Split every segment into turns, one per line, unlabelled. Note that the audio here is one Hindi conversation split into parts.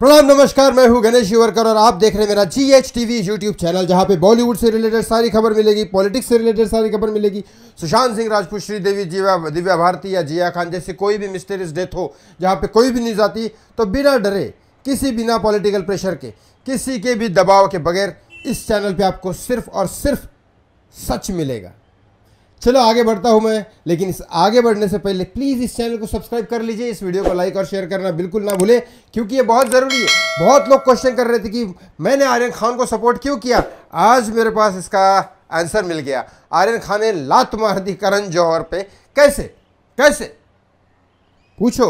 प्रणाम नमस्कार मैं हूं गणेश शिवरकर और आप देख रहे हैं मेरा G H V YouTube channel जहां पे बॉलीवुड से रिलेटेड सारी खबर मिलेगी पॉलिटिक्स से रिलेटेड सारी खबर मिलेगी सुशांत सिंह राजपूत श्रीदेवी जीवा दिव्या भारती या जिया खान जैसे कोई भी मिस्टेरियस डेथ हो जहां पे कोई भी न्यूज़ आती तो बिना डरे किसी बिना पॉलिटिकल प्रेशर के किसी के भी दबाव के बगैर इस चैनल पर आपको सिर्फ और सिर्फ सच मिलेगा चलो आगे बढ़ता हूँ मैं लेकिन इस आगे बढ़ने से पहले प्लीज़ इस चैनल को सब्सक्राइब कर लीजिए इस वीडियो को लाइक और शेयर करना बिल्कुल ना भूले क्योंकि ये बहुत ज़रूरी है बहुत लोग क्वेश्चन कर रहे थे कि मैंने आर्यन खान को सपोर्ट क्यों किया आज मेरे पास इसका आंसर मिल गया आर्यन खान ने लात मार दी करण जौहर पे कैसे कैसे पूछो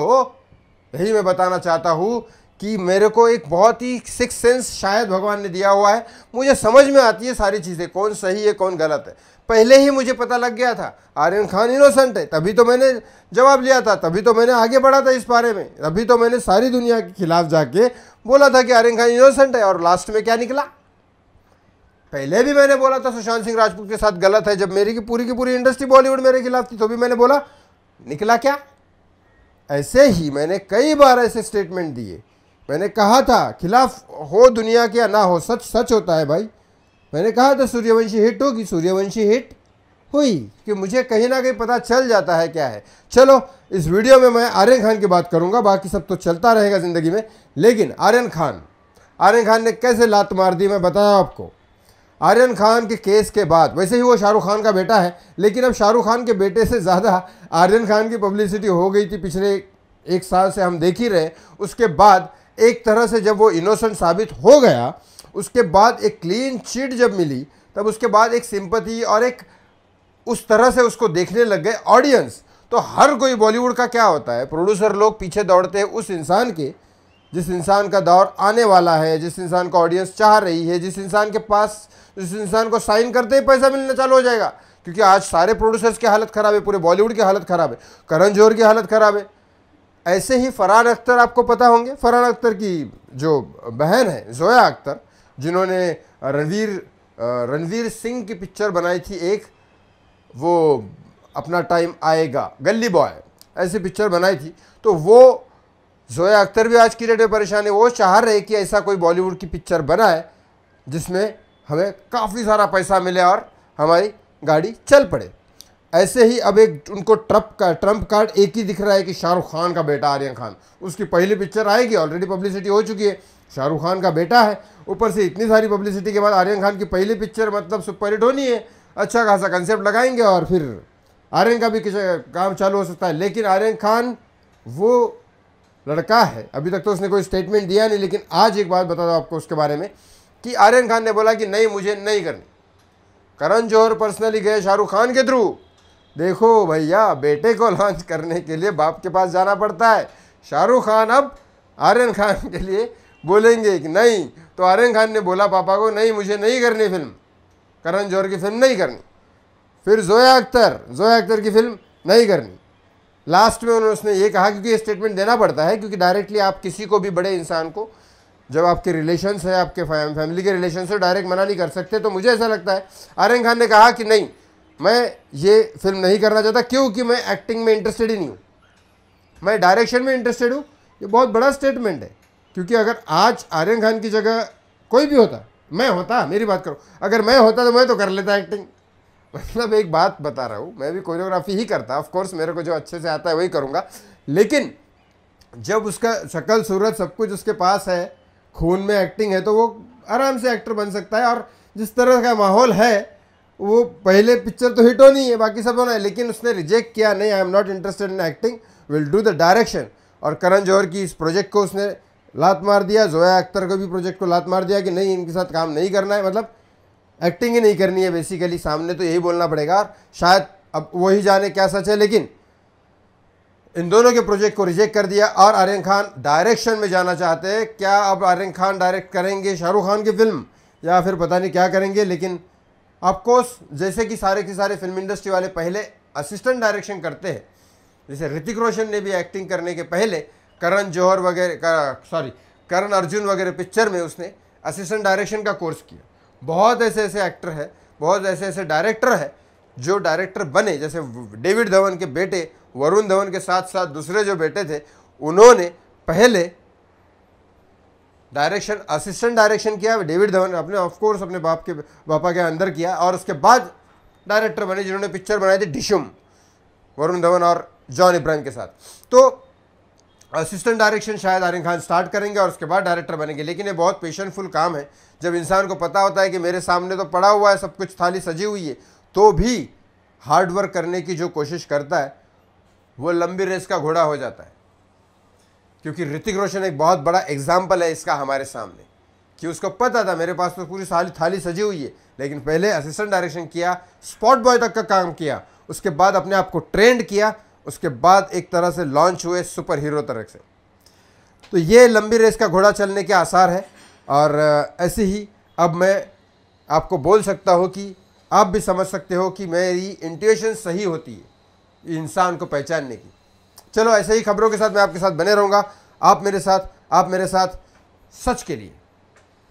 यही मैं बताना चाहता हूं कि मेरे को एक बहुत ही सिक्स सेंस शायद भगवान ने दिया हुआ है मुझे समझ में आती है सारी चीज़ें कौन सही है कौन गलत है पहले ही मुझे पता लग गया था आर्यन खान इनोसेंट है तभी तो मैंने जवाब लिया था तभी तो मैंने आगे बढ़ा था इस बारे में तभी तो मैंने सारी दुनिया के खिलाफ जाके बोला था कि आर्यन खान इनोसेंट है और लास्ट में क्या निकला पहले भी मैंने बोला था सुशांत सिंह राजपूत के साथ गलत है जब मेरी की पूरी की पूरी इंडस्ट्री बॉलीवुड मेरे खिलाफ थी तो भी मैंने बोला निकला क्या ऐसे ही मैंने कई बार ऐसे स्टेटमेंट दिए मैंने कहा था खिलाफ हो दुनिया के ना हो सच सच होता है भाई मैंने कहा था सूर्यवंशी हिट होगी सूर्यवंशी हिट हुई कि मुझे कहीं ना कहीं पता चल जाता है क्या है चलो इस वीडियो में मैं आर्यन खान की बात करूंगा बाकी सब तो चलता रहेगा ज़िंदगी में लेकिन आर्यन खान आर्यन खान ने कैसे लात मार दी मैं बताया आपको आर्यन खान के केस के बाद वैसे ही वो शाहरुख खान का बेटा है लेकिन अब शाहरुख खान के बेटे से ज़्यादा आर्यन खान की पब्लिसिटी हो गई थी पिछले एक साल से हम देख ही रहे उसके बाद एक तरह से जब वो इनोसेंट साबित हो गया उसके बाद एक क्लीन चिट जब मिली तब उसके बाद एक सिंपति और एक उस तरह से उसको देखने लग गए ऑडियंस तो हर कोई बॉलीवुड का क्या होता है प्रोड्यूसर लोग पीछे दौड़ते हैं उस इंसान के जिस इंसान का दौर आने वाला है जिस इंसान का ऑडियंस चाह रही है जिस इंसान के पास जिस इंसान को साइन करते ही पैसा मिलना चालू हो जाएगा क्योंकि आज सारे प्रोड्यूसर्स की हालत ख़राब है पूरे बॉलीवुड की हालत ख़राब है करण जौहर की हालत ख़राब है ऐसे ही फरहान अख्तर आपको पता होंगे फरहान अख्तर की जो बहन है जोया अख्तर जिन्होंने रणवीर रणवीर सिंह की पिक्चर बनाई थी एक वो अपना टाइम आएगा गली बॉय ऐसी पिक्चर बनाई थी तो वो जोया अख्तर भी आज की डेट में परेशान है वो चाह रहे कि ऐसा कोई बॉलीवुड की पिक्चर बनाए जिसमें हमें काफ़ी सारा पैसा मिले और हमारी गाड़ी चल पड़े ऐसे ही अब एक उनको ट्रंप का ट्रम्प कार्ड एक ही दिख रहा है कि शाहरुख खान का बेटा आर्यन खान उसकी पहली पिक्चर आएगी ऑलरेडी पब्लिसिटी हो चुकी है शाहरुख खान का बेटा है ऊपर से इतनी सारी पब्लिसिटी के बाद आर्यन खान की पहली पिक्चर मतलब सुपर हिट होनी है अच्छा खासा कंसेप्ट लगाएंगे और फिर आर्यन का भी काम चालू हो सकता है लेकिन आर्यन खान वो लड़का है अभी तक तो उसने कोई स्टेटमेंट दिया नहीं लेकिन आज एक बात बता दो आपको उसके बारे में कि आर्यन खान ने बोला कि नहीं मुझे नहीं करनी करण जौहर पर्सनली गए शाहरुख खान के थ्रू देखो भैया बेटे को लॉन्च करने के लिए बाप के पास जाना पड़ता है शाहरुख खान अब आर्यन खान के लिए बोलेंगे कि नहीं तो आर्यन खान ने बोला पापा को नहीं मुझे नहीं करनी फिल्म करण जौहर की फिल्म नहीं करनी फिर जोया अख्तर जोया अख्तर की फिल्म नहीं करनी लास्ट में उन्होंने उसने ये कहा क्योंकि ये स्टेटमेंट देना पड़ता है क्योंकि डायरेक्टली आप किसी को भी बड़े इंसान को जब आपके रिलेशन है आपके फैमिली के रिलेशन से डायरेक्ट मना नहीं कर सकते तो मुझे ऐसा लगता है आर्यन खान ने कहा कि नहीं मैं ये फिल्म नहीं करना चाहता क्योंकि मैं एक्टिंग में इंटरेस्टेड ही नहीं हूँ मैं डायरेक्शन में इंटरेस्टेड हूँ ये बहुत बड़ा स्टेटमेंट है क्योंकि अगर आज आर्यन खान की जगह कोई भी होता मैं होता मेरी बात करो अगर मैं होता तो मैं तो कर लेता एक्टिंग मतलब एक बात बता रहा हूँ मैं भी कोरियोग्राफी ही करता ऑफ कोर्स मेरे को जो अच्छे से आता है वही करूँगा लेकिन जब उसका शक्ल सूरत सब कुछ उसके पास है खून में एक्टिंग है तो वो आराम से एक्टर बन सकता है और जिस तरह का माहौल है वो पहले पिक्चर तो हिट होनी है बाकी सब होना है लेकिन उसने रिजेक्ट किया नहीं I am not interested in acting will do the direction और करण जौहर की इस प्रोजेक्ट को उसने लात मार दिया जोया अख्तर को भी प्रोजेक्ट को लात मार दिया कि नहीं इनके साथ काम नहीं करना है मतलब एक्टिंग ही नहीं करनी है बेसिकली सामने तो यही बोलना पड़ेगा और शायद अब वही जाने क्या सच है लेकिन इन दोनों के प्रोजेक्ट को रिजेक्ट कर दिया और आर्यन खान डायरेक्शन में जाना चाहते हैं क्या अब आर्यन खान डायरेक्ट करेंगे शाहरुख खान की फिल्म या फिर पता नहीं क्या करेंगे लेकिन ऑफकोर्स जैसे कि सारे के सारे फिल्म इंडस्ट्री वाले पहले असिस्टेंट डायरेक्शन करते हैं जैसे ऋतिक रोशन ने भी एक्टिंग करने के पहले करण जौहर वगैरह सॉरी करण अर्जुन वगैरह पिक्चर में उसने असिस्टेंट डायरेक्शन का कोर्स किया बहुत ऐसे ऐसे एक्टर है बहुत ऐसे ऐसे डायरेक्टर है जो डायरेक्टर बने जैसे डेविड धवन के बेटे वरुण धवन के साथ साथ दूसरे जो बेटे थे उन्होंने पहले डायरेक्शन असिस्टेंट डायरेक्शन किया डेविड धवन अपने ऑफकोर्स अपने बाप के पापा के अंदर किया और उसके बाद डायरेक्टर बने जिन्होंने पिक्चर बनाई थी डिशुम वरुण धवन और जॉन इब्राहिम के साथ तो असिस्टेंट डायरेक्शन शायद आर्यन खान स्टार्ट करेंगे और उसके बाद डायरेक्टर बनेंगे लेकिन ये बहुत पेशेंटफुल काम है जब इंसान को पता होता है कि मेरे सामने तो पड़ा हुआ है सब कुछ थाली सजी हुई है तो भी हार्डवर्क करने की जो कोशिश करता है वो लंबी रेस का घोड़ा हो जाता है क्योंकि ऋतिक रोशन एक बहुत बड़ा एग्जाम्पल है इसका हमारे सामने कि उसको पता था मेरे पास तो पूरी साली थाली सजी हुई है लेकिन पहले असिस्टेंट डायरेक्शन किया स्पॉट बॉय तक का काम किया उसके बाद अपने आप को ट्रेंड किया उसके बाद एक तरह से लॉन्च हुए सुपर हीरो तरह से तो ये लंबी रेस का घोड़ा चलने के आसार है और ऐसे ही अब मैं आपको बोल सकता हूँ कि आप भी समझ सकते हो कि मेरी इंट्यूशन सही होती है इंसान को पहचानने की चलो ऐसे ही खबरों के साथ मैं आपके साथ बने रहूँगा आप मेरे साथ आप मेरे साथ सच के लिए